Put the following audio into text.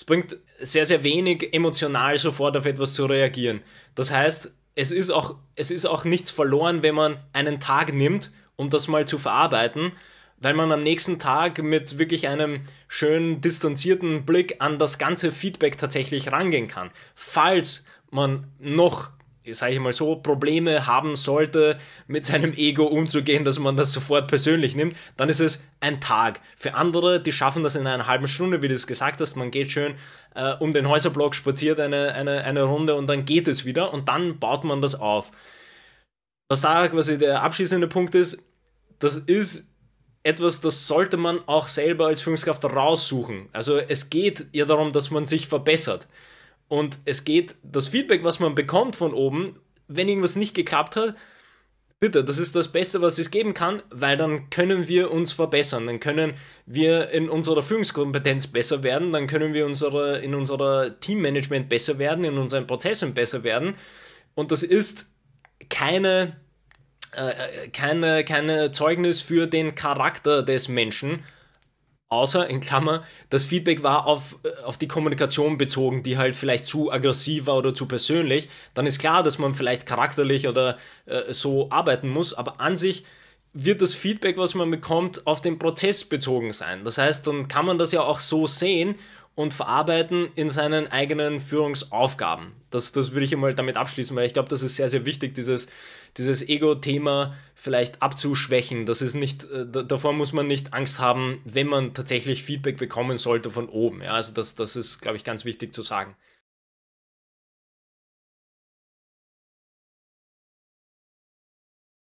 Es bringt sehr, sehr wenig emotional sofort auf etwas zu reagieren. Das heißt, es ist auch, es ist auch nichts verloren, wenn man einen Tag nimmt, um das mal zu verarbeiten, weil man am nächsten Tag mit wirklich einem schönen distanzierten Blick an das ganze Feedback tatsächlich rangehen kann. Falls man noch sage ich mal so, Probleme haben sollte, mit seinem Ego umzugehen, dass man das sofort persönlich nimmt, dann ist es ein Tag. Für andere, die schaffen das in einer halben Stunde, wie du es gesagt hast, man geht schön äh, um den Häuserblock, spaziert eine, eine, eine Runde und dann geht es wieder und dann baut man das auf. Was da quasi der abschließende Punkt ist, das ist etwas, das sollte man auch selber als Führungskraft raussuchen. Also es geht ja darum, dass man sich verbessert. Und es geht, das Feedback, was man bekommt von oben, wenn irgendwas nicht geklappt hat, bitte, das ist das Beste, was es geben kann, weil dann können wir uns verbessern, dann können wir in unserer Führungskompetenz besser werden, dann können wir unsere, in unserer Teammanagement besser werden, in unseren Prozessen besser werden. Und das ist keine, äh, äh keine, keine Zeugnis für den Charakter des Menschen, Außer, in Klammer, das Feedback war auf, äh, auf die Kommunikation bezogen, die halt vielleicht zu aggressiv war oder zu persönlich. Dann ist klar, dass man vielleicht charakterlich oder äh, so arbeiten muss, aber an sich wird das Feedback, was man bekommt, auf den Prozess bezogen sein. Das heißt, dann kann man das ja auch so sehen und verarbeiten in seinen eigenen Führungsaufgaben. Das, das würde ich einmal damit abschließen, weil ich glaube, das ist sehr, sehr wichtig, dieses, dieses Ego-Thema vielleicht abzuschwächen. Das ist nicht, äh, davor muss man nicht Angst haben, wenn man tatsächlich Feedback bekommen sollte von oben. Ja, also das, das ist, glaube ich, ganz wichtig zu sagen.